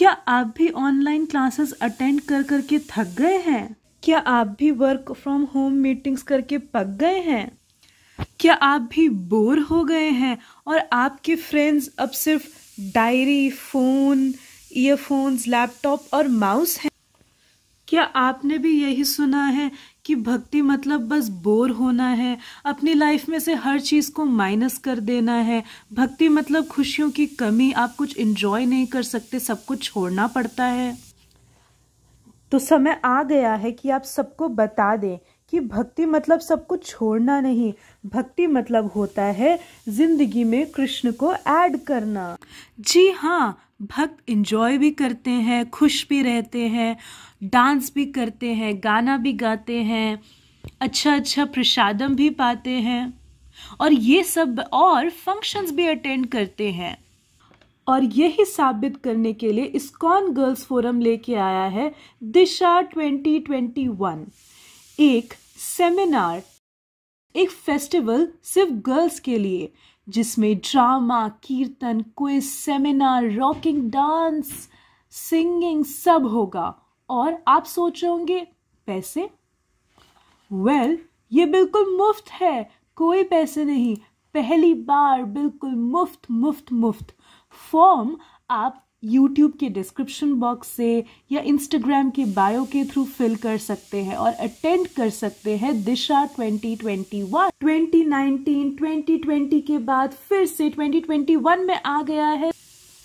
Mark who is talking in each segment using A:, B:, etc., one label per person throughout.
A: क्या आप भी ऑनलाइन क्लासेस अटेंड कर करके थक गए हैं क्या आप भी वर्क फ्रॉम होम मीटिंग्स करके पक गए हैं क्या आप भी बोर हो गए हैं और आपके फ्रेंड्स अब सिर्फ डायरी फ़ोन ईयरफोन्स लैपटॉप और माउस हैं क्या आपने भी यही सुना है कि भक्ति मतलब बस बोर होना है अपनी लाइफ में से हर चीज़ को माइनस कर देना है भक्ति मतलब खुशियों की कमी आप कुछ इन्जॉय नहीं कर सकते सब कुछ छोड़ना पड़ता है तो समय आ गया है कि आप सबको बता दें कि भक्ति मतलब सब कुछ छोड़ना नहीं भक्ति मतलब होता है जिंदगी में कृष्ण को ऐड करना जी हाँ भक्त इंजॉय भी करते हैं खुश भी रहते हैं डांस भी करते हैं गाना भी गाते हैं अच्छा अच्छा प्रसादम भी पाते हैं और ये सब और फंक्शंस भी अटेंड करते हैं और यही साबित करने के लिए इस्कॉन गर्ल्स फोरम लेके आया है दिशा 2021 एक सेमिनार एक फेस्टिवल सिर्फ गर्ल्स के लिए जिसमें drama kirtan quiz seminar rocking dance singing सब होगा और आप सोच रहे होंगे पैसे वेल well, ये बिल्कुल मुफ्त है कोई पैसे नहीं पहली बार बिल्कुल मुफ्त मुफ्त मुफ्त फॉर्म आप यूट्यूब के डिस्क्रिप्शन बॉक्स से या इंस्टाग्राम के बायो के थ्रू फिल कर सकते हैं और अटेंड कर सकते हैं दिशा 2021 2019 2020 के बाद फिर से 2021 में आ गया है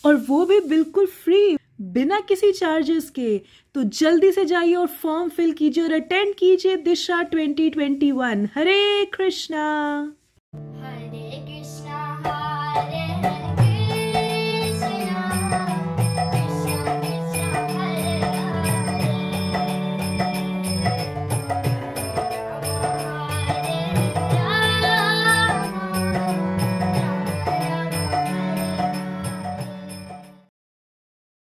A: और वो भी बिल्कुल फ्री बिना किसी चार्जेस के तो जल्दी से जाइए और फॉर्म फिल कीजिए और अटेंड कीजिए दिशा 2021 हरे कृष्णा